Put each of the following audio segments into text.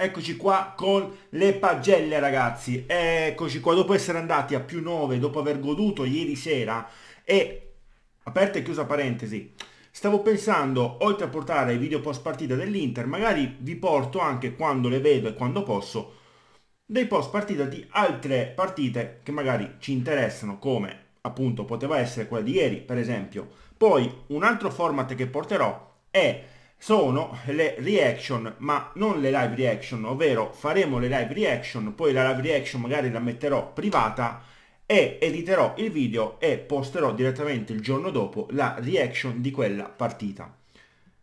Eccoci qua con le pagelle ragazzi, eccoci qua dopo essere andati a più 9, dopo aver goduto ieri sera e, aperta e chiusa parentesi, stavo pensando oltre a portare i video post partita dell'Inter, magari vi porto anche quando le vedo e quando posso, dei post partita di altre partite che magari ci interessano come appunto poteva essere quella di ieri per esempio. Poi un altro format che porterò è sono le reaction, ma non le live reaction, ovvero faremo le live reaction, poi la live reaction magari la metterò privata e editerò il video e posterò direttamente il giorno dopo la reaction di quella partita.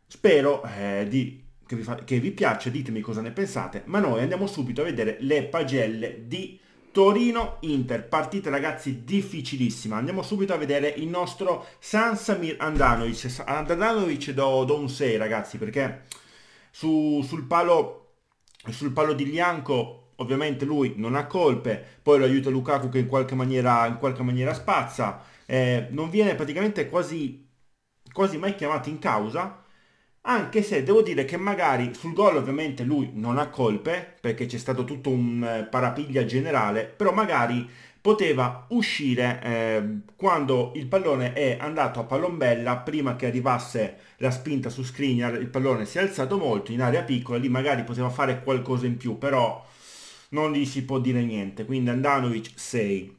Spero eh, di, che, vi fa, che vi piaccia, ditemi cosa ne pensate, ma noi andiamo subito a vedere le pagelle di Torino-Inter, partita ragazzi difficilissima, andiamo subito a vedere il nostro Sansamir Andanovic, Andanovic do, do un 6 ragazzi perché su, sul, palo, sul palo di Lianco ovviamente lui non ha colpe, poi lo aiuta Lukaku che in qualche maniera, in qualche maniera spazza, eh, non viene praticamente quasi, quasi mai chiamato in causa, anche se devo dire che magari sul gol ovviamente lui non ha colpe, perché c'è stato tutto un eh, parapiglia generale, però magari poteva uscire eh, quando il pallone è andato a pallombella prima che arrivasse la spinta su Skriniar, il pallone si è alzato molto in area piccola, lì magari poteva fare qualcosa in più, però non gli si può dire niente, quindi Andanovic 6.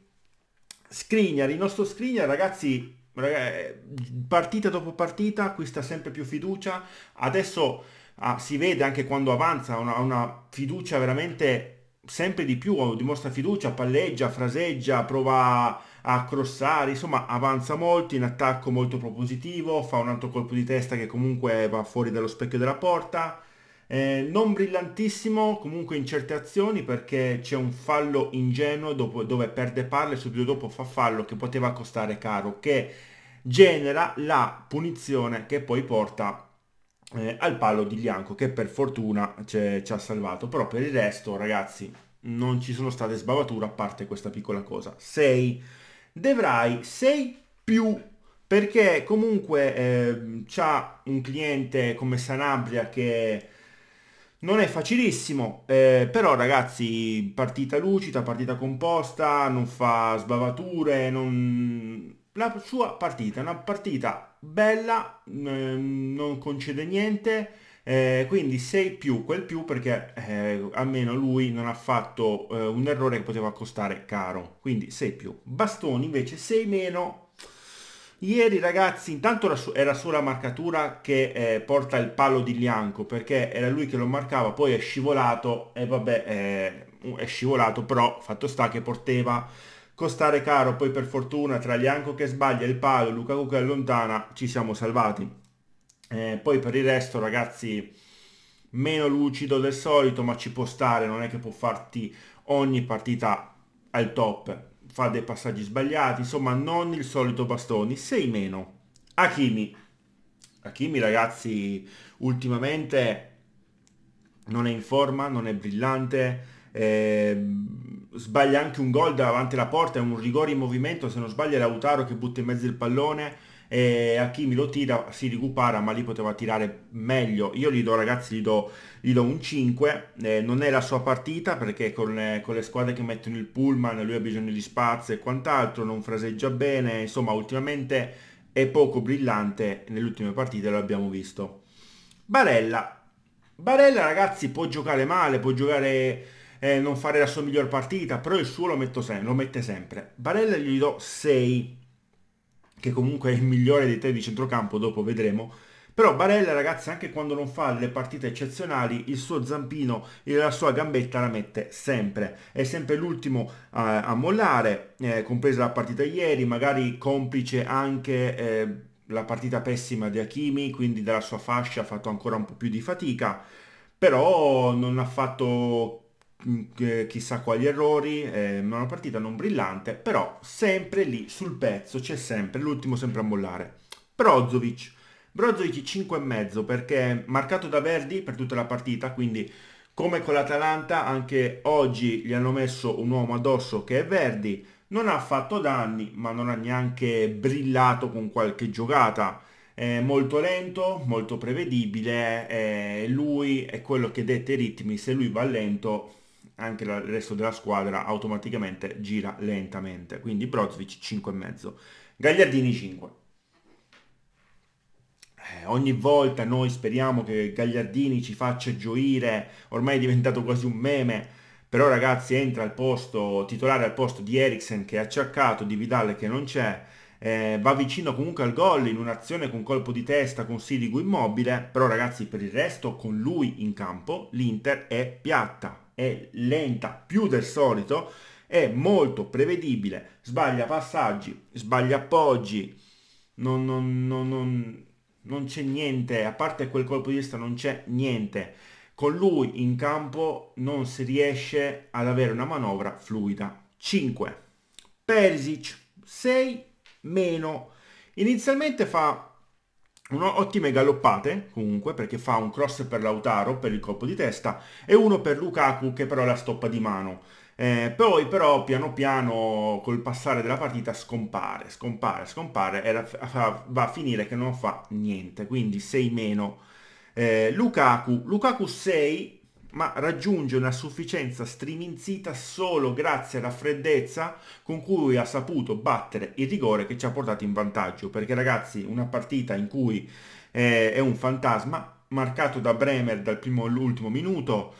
Skriniar, il nostro Skriniar ragazzi eh, partita dopo partita acquista sempre più fiducia, adesso ah, si vede anche quando avanza una, una fiducia veramente sempre di più, dimostra fiducia, palleggia, fraseggia, prova a crossare, insomma avanza molto, in attacco molto propositivo, fa un altro colpo di testa che comunque va fuori dallo specchio della porta, eh, non brillantissimo comunque in certe azioni perché c'è un fallo ingenuo dopo, dove perde palle e subito dopo fa fallo che poteva costare caro che genera la punizione che poi porta eh, al palo di Bianco che per fortuna ci ha salvato però per il resto ragazzi non ci sono state sbavature a parte questa piccola cosa 6 Devrai 6 più perché comunque eh, c'ha un cliente come Sanabria che non è facilissimo, eh, però ragazzi, partita lucida, partita composta, non fa sbavature, non... La sua partita è una partita bella, eh, non concede niente, eh, quindi 6 più quel più perché eh, almeno lui non ha fatto eh, un errore che poteva costare caro, quindi 6 più. Bastoni invece 6 meno Ieri ragazzi, intanto era sulla marcatura che eh, porta il palo di Lianco, perché era lui che lo marcava, poi è scivolato e vabbè, eh, è scivolato, però fatto sta che poteva costare caro, poi per fortuna tra Lianco che sbaglia il palo, Lukaku che allontana, ci siamo salvati. Eh, poi per il resto ragazzi, meno lucido del solito, ma ci può stare, non è che può farti ogni partita al top fa dei passaggi sbagliati, insomma non il solito bastoni, 6 meno. Hakimi. Hakimi ragazzi ultimamente non è in forma, non è brillante, eh, sbaglia anche un gol davanti alla porta, è un rigore in movimento, se non sbaglia è Lautaro che butta in mezzo il pallone e Hakimi lo tira, si recupera ma lì poteva tirare meglio io gli do ragazzi gli do, gli do un 5 eh, non è la sua partita perché con, eh, con, le squadre che mettono il pullman lui ha bisogno di spazio e quant'altro non fraseggia bene insomma ultimamente è poco brillante nelle ultime partite abbiamo visto Barella Barella ragazzi può giocare male può giocare eh, non fare la sua miglior partita però il suo lo, lo mette sempre Barella gli do 6 che comunque è il migliore dei tre di centrocampo, dopo vedremo. Però Barella, ragazzi, anche quando non fa le partite eccezionali, il suo zampino e la sua gambetta la mette sempre. È sempre l'ultimo a, a mollare, eh, compresa la partita ieri, magari complice anche eh, la partita pessima di Hakimi, quindi dalla sua fascia ha fatto ancora un po' più di fatica. Però non ha fatto Mm, chissà quali errori, eh, una partita non brillante, però sempre lì sul pezzo c'è sempre l'ultimo sempre a mollare. Brozovic, Brozovic 5,5 perché marcato da Verdi per tutta la partita, quindi come con l'Atalanta anche oggi gli hanno messo un uomo addosso che è Verdi, non ha fatto danni ma non ha neanche brillato con qualche giocata. È molto lento, molto prevedibile, è lui è quello che dette i ritmi, se lui va lento anche il resto della squadra automaticamente gira lentamente. Quindi Brozovic 5,5. Gagliardini 5. Eh, ogni volta noi speriamo che Gagliardini ci faccia gioire, ormai è diventato quasi un meme. Però ragazzi entra al posto titolare al posto di Eriksen che è acciaccato, di Vidal che non c'è. Eh, va vicino comunque al gol in un'azione con colpo di testa con Sirigu immobile, però ragazzi per il resto con lui in campo l'Inter è piatta, è lenta più del solito, è molto prevedibile, sbaglia passaggi, sbaglia appoggi, non, non, non, non c'è niente, a parte quel colpo di vista non c'è niente. Con lui in campo non si riesce ad avere una manovra fluida. 5. Perisic 6 meno. Inizialmente fa ottime galoppate comunque perché fa un cross per Lautaro per il colpo di testa e uno per Lukaku che però la stoppa di mano. Eh, poi però piano piano col passare della partita scompare, scompare, scompare e va a finire che non fa niente, quindi 6 meno. Eh, Lukaku, Lukaku 6 ma raggiunge una sufficienza striminzita solo grazie alla freddezza con cui ha saputo battere il rigore che ci ha portato in vantaggio. Perché ragazzi, una partita in cui eh, è un fantasma, marcato da Bremer dal primo all'ultimo minuto,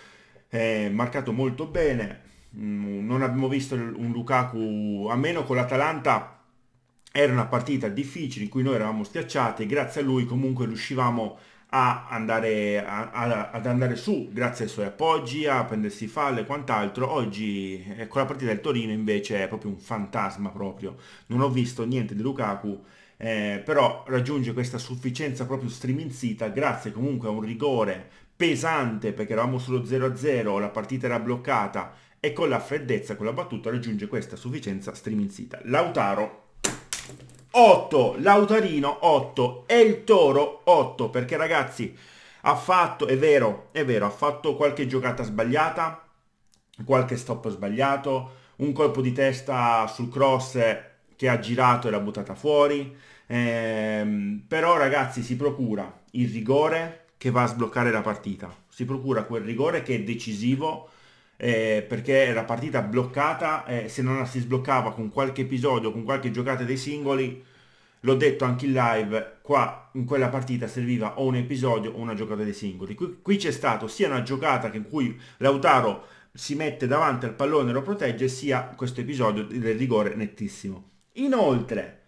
eh, marcato molto bene, mm, non abbiamo visto un Lukaku, a meno con l'Atalanta era una partita difficile in cui noi eravamo schiacciati, grazie a lui comunque riuscivamo a a andare, a, a, ad andare su grazie ai suoi appoggi, a prendersi falle e quant'altro. Oggi eh, con la partita del Torino invece è proprio un fantasma proprio. Non ho visto niente di Lukaku, eh, però raggiunge questa sufficienza proprio striminzita grazie comunque a un rigore pesante perché eravamo sullo 0-0, la partita era bloccata e con la freddezza, con la battuta raggiunge questa sufficienza striminzita. Lautaro 8, Lautarino 8 e il Toro 8, perché ragazzi ha fatto, è vero, è vero, ha fatto qualche giocata sbagliata, qualche stop sbagliato, un colpo di testa sul cross che ha girato e l'ha buttata fuori, ehm, però ragazzi si procura il rigore che va a sbloccare la partita, si procura quel rigore che è decisivo eh, perché era partita bloccata, eh, se non la si sbloccava con qualche episodio, con qualche giocata dei singoli, l'ho detto anche in live, qua in quella partita serviva o un episodio o una giocata dei singoli. Qui, qui c'è stato sia una giocata in cui Lautaro si mette davanti al pallone e lo protegge, sia questo episodio del rigore nettissimo. Inoltre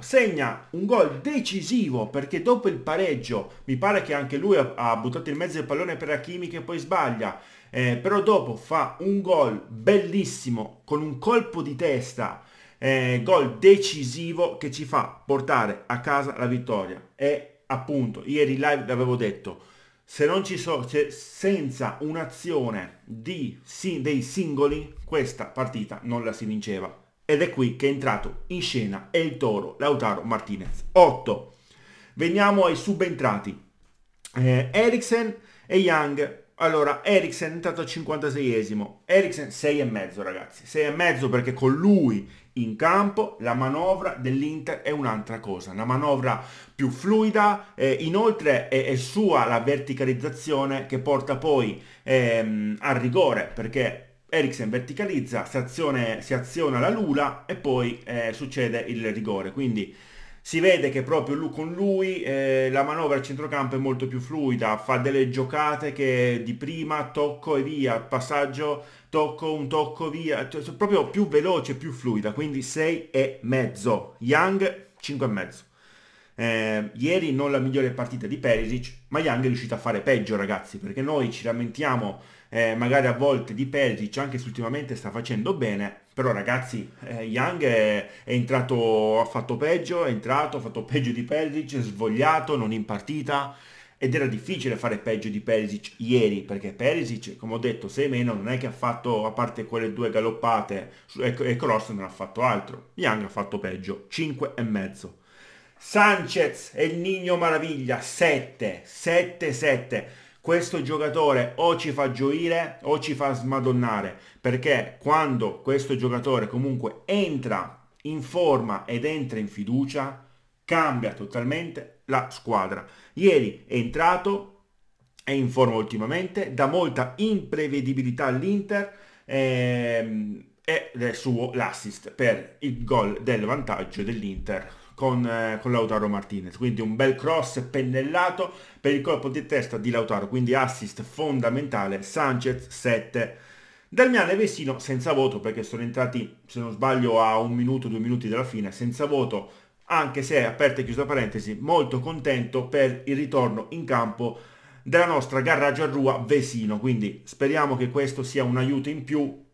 segna un gol decisivo perché dopo il pareggio mi pare che anche lui ha, ha buttato in mezzo il pallone per Hakimi che poi sbaglia eh, però dopo fa un gol bellissimo con un colpo di testa, eh, gol decisivo che ci fa portare a casa la vittoria. E appunto, ieri live l'avevo detto, se non ci sono, senza un'azione si, dei singoli, questa partita non la si vinceva. Ed è qui che è entrato in scena è il toro Lautaro Martinez. 8. Veniamo ai subentrati. Eh, Eriksen e Young allora, Eriksen è entrato al 56esimo, Eriksen mezzo, ragazzi, 6 e mezzo perché con lui in campo la manovra dell'Inter è un'altra cosa, una manovra più fluida, eh, inoltre è, è, sua la verticalizzazione che porta poi ehm, al rigore perché Eriksen verticalizza, si, azione, si aziona la lula e poi eh, succede il rigore, quindi si vede che proprio lui, con lui eh, la manovra a centrocampo è molto più fluida, fa delle giocate che di prima tocco e via, passaggio tocco, un tocco via, cioè, proprio più veloce, più fluida, quindi 6 e mezzo, Young 5 e mezzo. Eh, ieri non la migliore partita di Perisic, ma Young è riuscito a fare peggio ragazzi, perché noi ci lamentiamo eh, magari a volte di Perisic, anche se ultimamente sta facendo bene, però ragazzi eh, Young è, è, entrato, ha fatto peggio, è entrato, ha fatto peggio di Perisic, è svogliato, non in partita, ed era difficile fare peggio di Perisic ieri, perché Perisic, come ho detto, 6 meno, non è che ha fatto, a parte quelle due galoppate e, e cross, non ha fatto altro. Young ha fatto peggio, 5 e mezzo. Sanchez e il Nino Maraviglia 7, 7, 7. Questo giocatore o ci fa gioire o ci fa smadonnare, perché quando questo giocatore comunque entra in forma ed entra in fiducia, cambia totalmente la squadra. Ieri è entrato, è in forma ultimamente, dà molta imprevedibilità all'Inter. Ehm, ed è suo l'assist per il gol del vantaggio dell'Inter con, eh, con Lautaro Martinez. Quindi un bel cross pennellato per il colpo di testa di Lautaro, quindi assist fondamentale, Sanchez 7. Darmian e Vesino senza voto perché sono entrati, se non sbaglio, a un minuto, due minuti dalla fine, senza voto, anche se, aperta e chiusa parentesi, molto contento per il ritorno in campo della nostra garra rua Vesino, quindi speriamo che questo sia un aiuto in più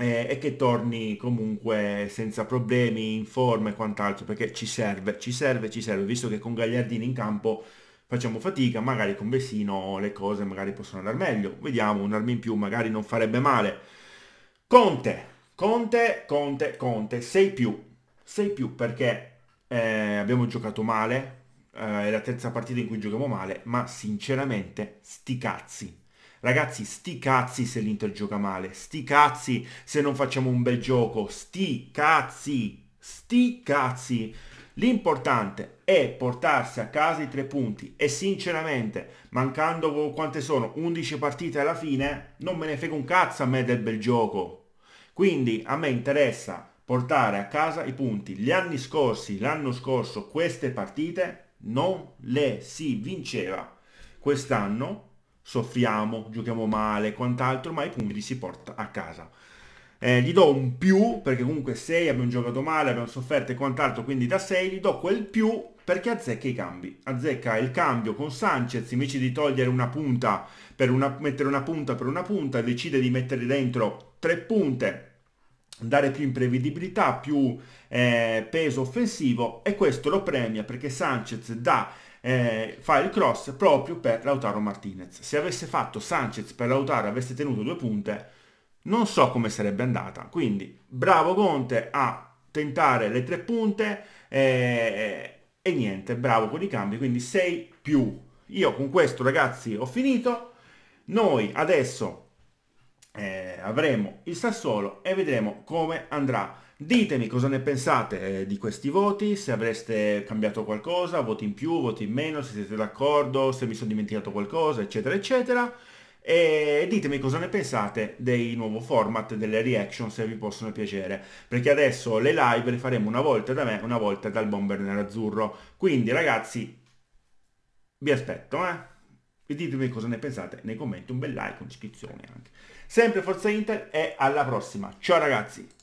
eh, e che torni comunque senza problemi, in forma e quant'altro, perché ci serve, ci serve, ci serve, visto che con Gagliardini in campo facciamo fatica, magari con Vecino le cose magari possono andare meglio, vediamo, un'arma in più magari non farebbe male. Conte, Conte, Conte, Conte, sei più, sei più perché eh, abbiamo giocato male, eh, è la terza partita in cui giochiamo male, ma sinceramente sti cazzi. Ragazzi, sti cazzi se l'Inter gioca male, sti cazzi se non facciamo un bel gioco, sti cazzi, sti cazzi. L'importante è portarsi a casa i tre punti e sinceramente, mancando quante sono 11 partite alla fine, non me ne frega un cazzo a me del bel gioco. Quindi a me interessa portare a casa i punti. Gli anni scorsi, l'anno scorso, queste partite non le si vinceva. Quest'anno soffriamo, giochiamo male, quant'altro, ma i punti li si porta a casa. Eh, gli do un più, perché comunque 6 abbiamo giocato male, abbiamo sofferto e quant'altro, quindi da 6 gli do quel più perché azzecca i cambi. Azzecca il cambio con Sanchez, invece di togliere una punta per una, mettere una punta per una punta, decide di mettere dentro tre punte dare più imprevedibilità, più eh, peso offensivo e questo lo premia perché Sanchez dà eh, fa il cross proprio per Lautaro Martinez. Se avesse fatto Sanchez per Lautaro e avesse tenuto due punte, non so come sarebbe andata. Quindi bravo Conte a tentare le tre punte eh, e niente, bravo con i cambi, quindi 6 più. Io con questo ragazzi ho finito, noi adesso eh, avremo il Sassuolo e vedremo come andrà Ditemi cosa ne pensate eh, di questi voti, se avreste cambiato qualcosa, voti in più, voti in meno, se siete d'accordo, se mi sono dimenticato qualcosa, eccetera, eccetera. E ditemi cosa ne pensate dei nuovo format, delle reaction, se vi possono piacere. Perché adesso le live le faremo una volta da me, una volta dal bomber nerazzurro. Quindi ragazzi, vi aspetto, eh? E ditemi cosa ne pensate nei commenti, un bel like, un'iscrizione anche. Sempre Forza Inter e alla prossima. Ciao ragazzi!